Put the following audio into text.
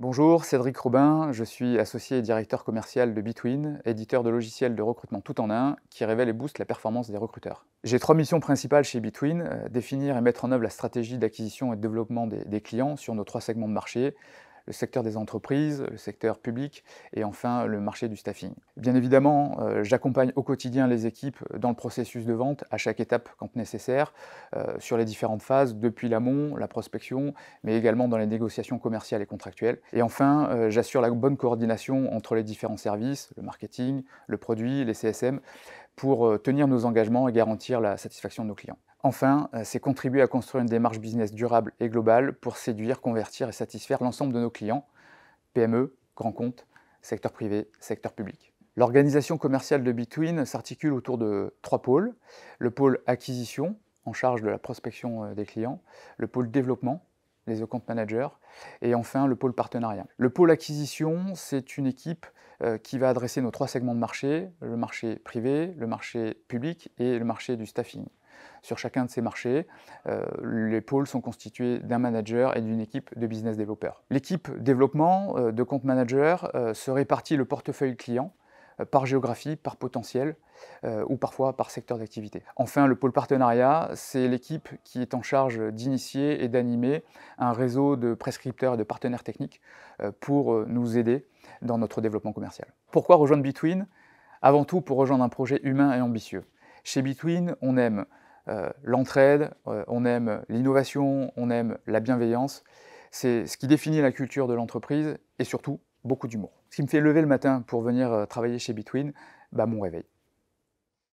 Bonjour, Cédric Robin, je suis associé et directeur commercial de Bitwin, éditeur de logiciels de recrutement tout en un qui révèle et booste la performance des recruteurs. J'ai trois missions principales chez Bitwin, euh, définir et mettre en œuvre la stratégie d'acquisition et de développement des clients sur nos trois segments de marché, le secteur des entreprises, le secteur public et enfin le marché du staffing. Bien évidemment, euh, j'accompagne au quotidien les équipes dans le processus de vente à chaque étape quand nécessaire, euh, sur les différentes phases, depuis l'amont, la prospection, mais également dans les négociations commerciales et contractuelles. Et enfin, euh, j'assure la bonne coordination entre les différents services, le marketing, le produit, les CSM, pour euh, tenir nos engagements et garantir la satisfaction de nos clients. Enfin, euh, c'est contribuer à construire une démarche business durable et globale pour séduire, convertir et satisfaire l'ensemble de nos clients, PME, grands comptes, secteur privé, secteur public. L'organisation commerciale de Between s'articule autour de trois pôles. Le pôle acquisition, en charge de la prospection euh, des clients, le pôle développement, les account managers, et enfin le pôle partenariat. Le pôle acquisition, c'est une équipe euh, qui va adresser nos trois segments de marché, le marché privé, le marché public et le marché du staffing. Sur chacun de ces marchés, euh, les pôles sont constitués d'un manager et d'une équipe de business développeurs. L'équipe développement euh, de compte manager se répartit le portefeuille client euh, par géographie, par potentiel euh, ou parfois par secteur d'activité. Enfin, le pôle partenariat, c'est l'équipe qui est en charge d'initier et d'animer un réseau de prescripteurs et de partenaires techniques euh, pour nous aider dans notre développement commercial. Pourquoi rejoindre Between Avant tout pour rejoindre un projet humain et ambitieux. Chez Between, on aime l'entraide, on aime l'innovation, on aime la bienveillance. C'est ce qui définit la culture de l'entreprise et surtout beaucoup d'humour. Ce qui me fait lever le matin pour venir euh, travailler chez Between, bah, mon réveil.